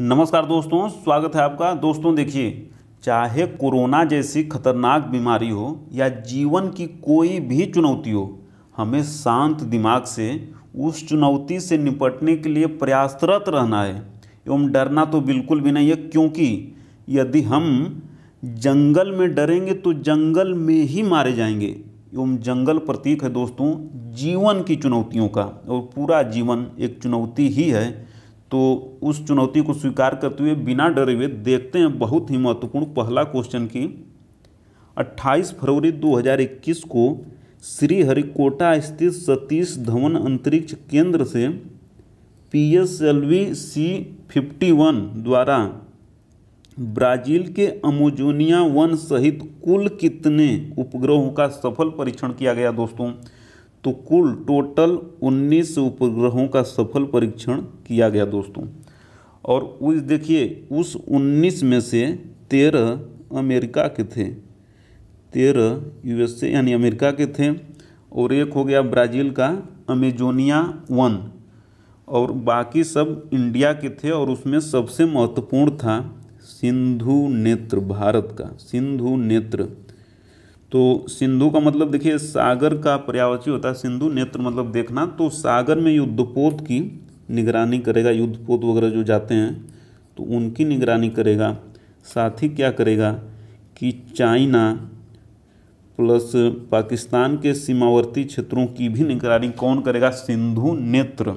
नमस्कार दोस्तों स्वागत है आपका दोस्तों देखिए चाहे कोरोना जैसी खतरनाक बीमारी हो या जीवन की कोई भी चुनौती हो हमें शांत दिमाग से उस चुनौती से निपटने के लिए प्रयासरत रहना है एवं डरना तो बिल्कुल भी नहीं है क्योंकि यदि हम जंगल में डरेंगे तो जंगल में ही मारे जाएंगे एवं जंगल प्रतीक है दोस्तों जीवन की चुनौतियों का और पूरा जीवन एक चुनौती ही है तो उस चुनौती को स्वीकार करते हुए बिना डरे हुए देखते हैं बहुत ही महत्वपूर्ण पहला क्वेश्चन की 28 फरवरी 2021 को श्रीहरिकोटा स्थित सतीश धवन अंतरिक्ष केंद्र से P S L V C fifty one द्वारा ब्राजील के अमोजोनिया वन सहित कुल कितने उपग्रहों का सफल परीक्षण किया गया दोस्तों तो कुल टोटल 19 उपग्रहों का सफल परीक्षण किया गया दोस्तों और उस देखिए उस 19 में से 13 अमेरिका के थे 13 यूएसए यानी अमेरिका के थे और एक हो गया ब्राज़ील का अमेजोनिया वन और बाकी सब इंडिया के थे और उसमें सबसे महत्वपूर्ण था सिंधु नेत्र भारत का सिंधु नेत्र तो सिंधु का मतलब देखिए सागर का पर्यावची होता है सिंधु नेत्र मतलब देखना तो सागर में युद्धपोत की निगरानी करेगा युद्धपोत वगैरह जो जाते हैं तो उनकी निगरानी करेगा साथ ही क्या करेगा कि चाइना प्लस पाकिस्तान के सीमावर्ती क्षेत्रों की भी निगरानी कौन करेगा सिंधु नेत्र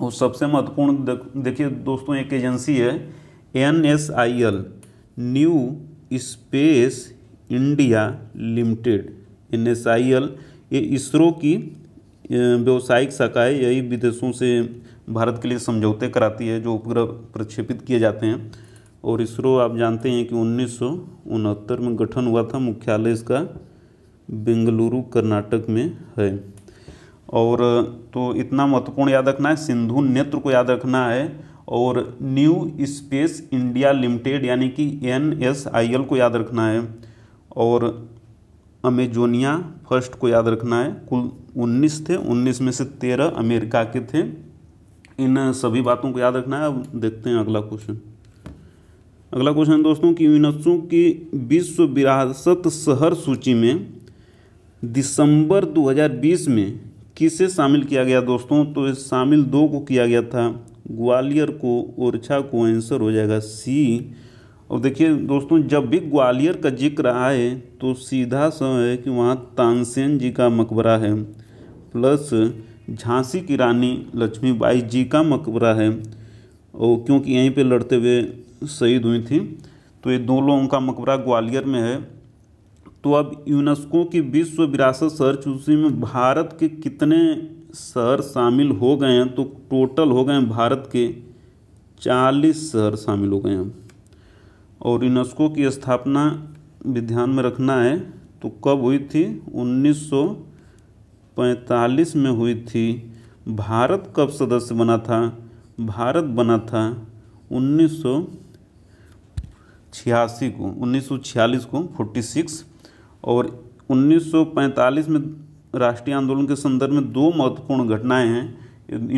और सबसे महत्वपूर्ण देखिए दोस्तों एक एजेंसी है N S I L New Space India Limited N S I L ये इसरो की व्यावसायिक है यही विदेशों से भारत के लिए समझौते कराती है जो उपग्रह प्रक्षेपित किए जाते हैं और इसरो आप जानते हैं कि उन्नीस में गठन हुआ था मुख्यालय इसका बेंगलुरु कर्नाटक में है और तो इतना महत्वपूर्ण याद रखना है सिंधु नेत्र को याद रखना है और न्यू स्पेस इंडिया लिमिटेड यानी कि एन को याद रखना है और अमेजोनिया फर्स्ट को याद रखना है कुल 19 थे 19 में से 13 अमेरिका के थे इन सभी बातों को याद रखना है अब देखते हैं अगला क्वेश्चन अगला क्वेश्चन दोस्तों कि यूनेस्को की विश्व विरासत शहर सूची में दिसंबर 2020 में किसे शामिल किया गया दोस्तों तो इस शामिल दो को किया गया था ग्वालियर को ओरछा को आंसर हो जाएगा सी और देखिए दोस्तों जब भी ग्वालियर का जिक्र आए तो सीधा सा है कि वहाँ तानसेन जी का मकबरा है प्लस झांसी की रानी लक्ष्मीबाई जी का मकबरा है और क्योंकि यहीं पे लड़ते हुए शहीद हुई थी तो ये दो लोगों का मकबरा ग्वालियर में है तो अब यूनेस्को की विश्व विरासत शहर उसी में भारत के कितने शहर शामिल हो गए हैं तो टोटल हो गए हैं भारत के चालीस शहर शामिल हो गए हैं और यूनेस्को की स्थापना भी ध्यान में रखना है तो कब हुई थी 1945 में हुई थी भारत कब सदस्य बना था भारत बना था 1986 को 1946 को 46 और 1945 में राष्ट्रीय आंदोलन के संदर्भ में दो महत्वपूर्ण घटनाएं हैं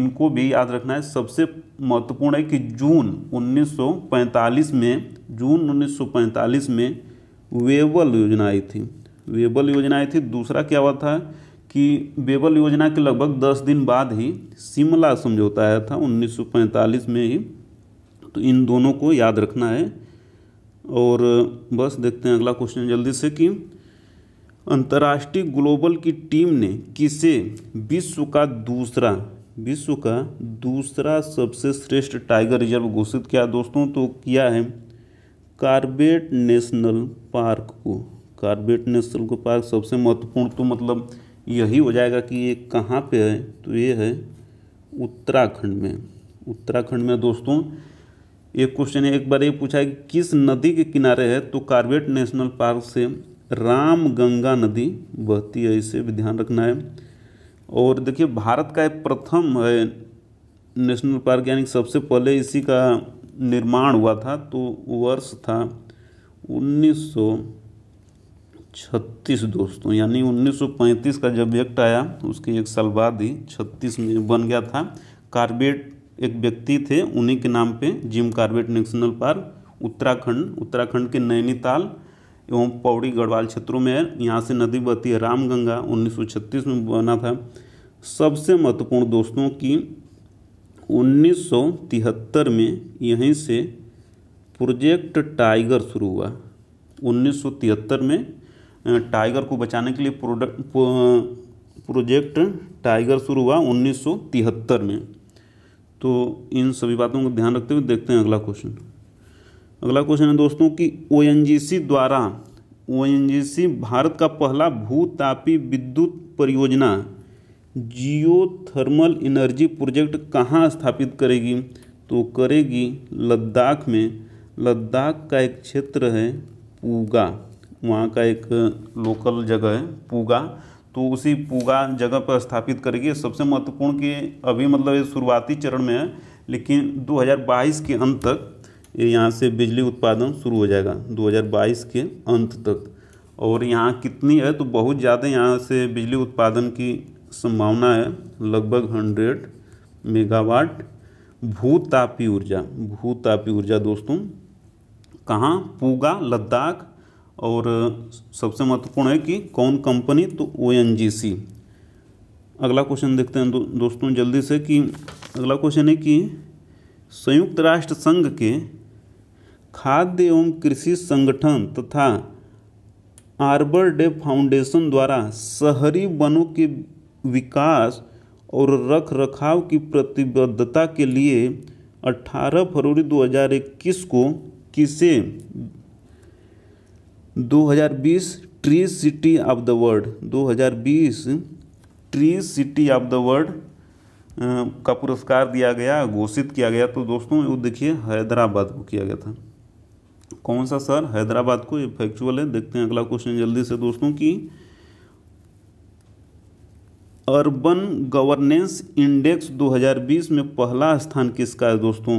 इनको भी याद रखना है सबसे महत्वपूर्ण है कि जून 1945 में जून 1945 में वेबल योजना आई थी वेबल योजना आई थी दूसरा क्या हुआ था कि वेबल योजना के लगभग 10 दिन बाद ही शिमला समझौता आया था 1945 में ही तो इन दोनों को याद रखना है और बस देखते हैं अगला क्वेश्चन जल्दी से कि अंतर्राष्ट्रीय ग्लोबल की टीम ने किसे विश्व का दूसरा विश्व का दूसरा सबसे श्रेष्ठ टाइगर रिजर्व घोषित किया दोस्तों तो किया है कार्बेट नेशनल पार्क को कार्बेट नेशनल को पार्क सबसे महत्वपूर्ण तो मतलब यही हो जाएगा कि ये कहाँ पे है तो ये है उत्तराखंड में उत्तराखंड में दोस्तों एक क्वेश्चन एक बार ये पूछा है कि किस नदी के किनारे है तो कार्बेट नेशनल पार्क से राम गंगा नदी बहती है इसे भी ध्यान रखना है और देखिए भारत का एक प्रथम है नेशनल पार्क यानी सबसे पहले इसी का निर्माण हुआ था तो वर्ष था 1936 दोस्तों यानी 1935 का जब व्यक्त आया उसके एक साल बाद ही 36 में बन गया था कार्बेट एक व्यक्ति थे उन्हीं के नाम पे Jim Corbett National Park Uttarakhand Uttarakhand के नैनीताल एवं पौड़ी गढ़वाल क्षेत्रों में है यहाँ से नदी बहती है रामगंगा 1936 में बना था सबसे महत्वपूर्ण दोस्तों की 1973 में यहीं से प्रोजेक्ट टाइगर शुरू हुआ 1973 में टाइगर को बचाने के लिए प्रोडक्ट प्रोजेक्ट टाइगर शुरू हुआ 1973 में तो इन सभी बातों को ध्यान रखते हुए देखते हैं अगला क्वेश्चन अगला क्वेश्चन है दोस्तों कि ओ द्वारा ओ भारत का पहला भूतापी विद्युत परियोजना जियो थर्मल एनर्जी प्रोजेक्ट कहाँ स्थापित करेगी तो करेगी लद्दाख में लद्दाख का एक क्षेत्र है पूगा वहाँ का एक लोकल जगह है पूगा तो उसी पूगा जगह पर स्थापित करेगी सबसे महत्वपूर्ण कि अभी मतलब ये शुरुआती चरण में है लेकिन 2022 के अंत तक यहाँ से बिजली उत्पादन शुरू हो जाएगा 2022 के अंत तक और यहाँ कितनी है तो बहुत ज़्यादा यहाँ से बिजली उत्पादन की संभावना है लगभग हंड्रेड मेगावाट भूतापी ऊर्जा भूतापी ऊर्जा दोस्तों कहाँ पूगा लद्दाख और सबसे महत्वपूर्ण है कि कौन कंपनी तो ओ अगला क्वेश्चन देखते हैं दो, दोस्तों जल्दी से कि अगला क्वेश्चन है कि संयुक्त राष्ट्र संघ के खाद्य एवं कृषि संगठन तथा आर्बर डे फाउंडेशन द्वारा शहरी वनों के विकास और रख रखाव की प्रतिबद्धता के लिए 18 फरवरी 2021 को किसे 2020 Tree City of the World 2020 Tree City of the World का पुरस्कार दिया गया घोषित किया गया तो दोस्तों वो देखिए हैदराबाद को किया गया था कौन सा सर हैदराबाद को ये फैक्चुअल है देखते हैं अगला क्वेश्चन जल्दी से दोस्तों की अर्बन गवर्नेंस इंडेक्स 2020 में पहला स्थान किसका है दोस्तों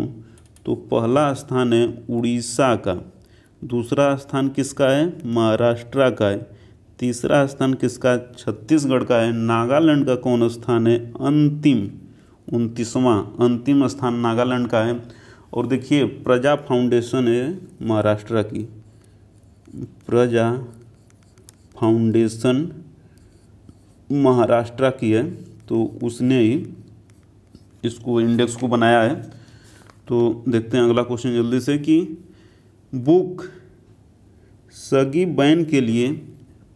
तो पहला स्थान है उड़ीसा का दूसरा स्थान किसका है महाराष्ट्र का है तीसरा स्थान किसका छत्तीसगढ़ का है नागालैंड का कौन स्थान है अंतिम उनतीसवां अंतिम स्थान नागालैंड का है और देखिए प्रजा फाउंडेशन है महाराष्ट्र की प्रजा फाउंडेशन महाराष्ट्र की है तो उसने ही इसको इंडेक्स को बनाया है तो देखते हैं अगला क्वेश्चन जल्दी से कि बुक सगी बैन के लिए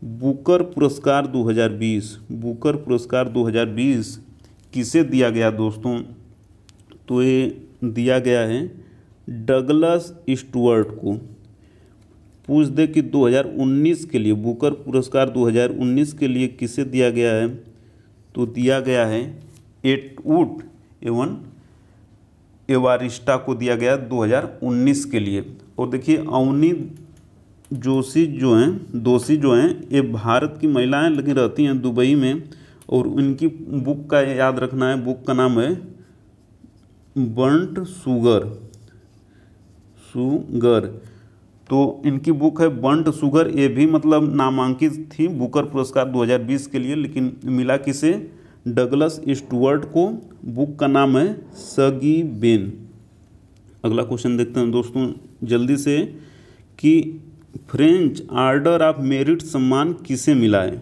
बुकर पुरस्कार 2020 बुकर पुरस्कार 2020 किसे दिया गया दोस्तों तो ये दिया गया है डगलस स्टुअर्ट को पूछ दे कि 2019 के लिए बुकर पुरस्कार 2019 के लिए किसे दिया गया है तो दिया गया है एटवुड एवं एवारिस्टा को दिया गया 2019 के लिए और देखिए अवनी जोशी जो हैं दोषी जो हैं ये भारत की महिलाएं लेकिन रहती हैं दुबई में और उनकी बुक का याद रखना है बुक का नाम है बंट सुगर सुगर तो इनकी बुक है बंट सुगर ये भी मतलब नामांकित थी बुकर पुरस्कार 2020 के लिए लेकिन मिला किसे डगलस स्टुअर्ट को बुक का नाम है सगी बेन अगला क्वेश्चन देखते हैं दोस्तों जल्दी से कि फ्रेंच आर्डर ऑफ मेरिट सम्मान किसे मिला है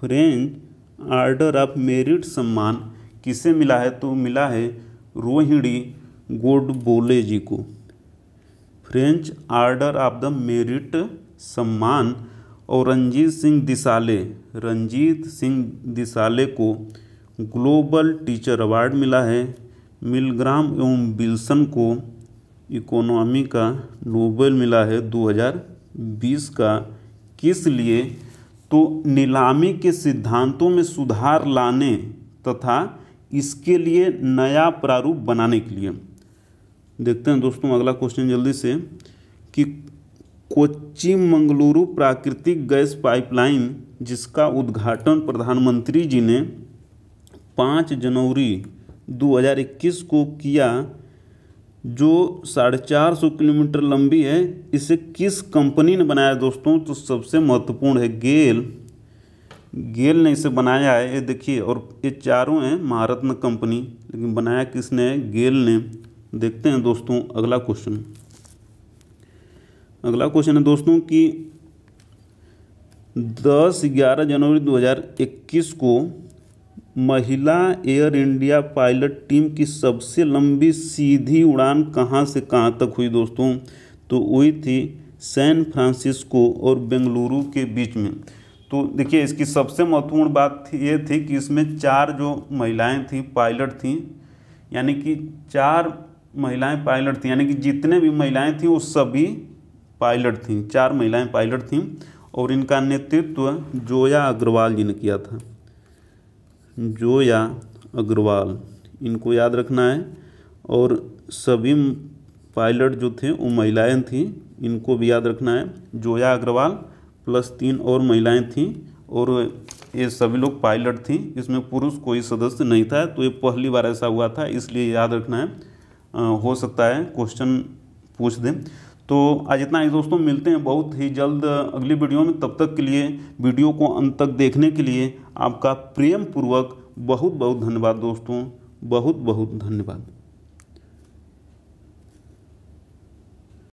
फ्रेंच आर्डर ऑफ मेरिट सम्मान किसे मिला है तो मिला है रोहिणी गोडबोले जी को French Order of the Merit सम्मान और रंजीत सिंह दिसाले रंजीत सिंह दिसाले को ग्लोबल टीचर अवार्ड मिला है मिलग्राम एवं बिल्सन को इकोनॉमी का नोबेल मिला है 2020 का किस लिए तो नीलामी के सिद्धांतों में सुधार लाने तथा इसके लिए नया प्रारूप बनाने के लिए देखते हैं दोस्तों अगला क्वेश्चन जल्दी से कि कोच्चि मंगलुरु प्राकृतिक गैस पाइपलाइन जिसका उद्घाटन प्रधानमंत्री जी ने 5 जनवरी 2021 को किया जो साढ़े चार सौ किलोमीटर लंबी है इसे किस कंपनी ने बनाया दोस्तों तो सबसे महत्वपूर्ण है गेल गेल ने इसे बनाया है ये देखिए और ये चारों हैं महारत्न कंपनी लेकिन बनाया किसने है गेल ने देखते हैं दोस्तों अगला क्वेश्चन अगला क्वेश्चन है दोस्तों कि 10 ग्यारह जनवरी 2021 को महिला एयर इंडिया पायलट टीम की सबसे लंबी सीधी उड़ान कहां से कहां तक हुई दोस्तों तो हुई थी सैन फ्रांसिस्को और बेंगलुरु के बीच में तो देखिए इसकी सबसे महत्वपूर्ण बात ये थी कि इसमें चार जो महिलाएं थी पायलट थी यानी कि चार महिलाएं पायलट थीं यानी कि जितने भी महिलाएं थीं वो सभी पायलट थीं चार महिलाएं पायलट थीं और इनका नेतृत्व जोया अग्रवाल जी ने किया था जोया अग्रवाल इनको याद रखना है और सभी पायलट जो थे वो महिलाएं थीं इनको भी याद रखना है जोया अग्रवाल प्लस तीन और महिलाएं थीं और ये सभी लोग पायलट थीं इसमें पुरुष कोई सदस्य नहीं था तो ये पहली बार ऐसा हुआ था इसलिए याद रखना है हो सकता है क्वेश्चन पूछ दें तो आज इतना ही दोस्तों मिलते हैं बहुत ही जल्द अगली वीडियो में तब तक के लिए वीडियो को अंत तक देखने के लिए आपका प्रेम पूर्वक बहुत बहुत धन्यवाद दोस्तों बहुत बहुत धन्यवाद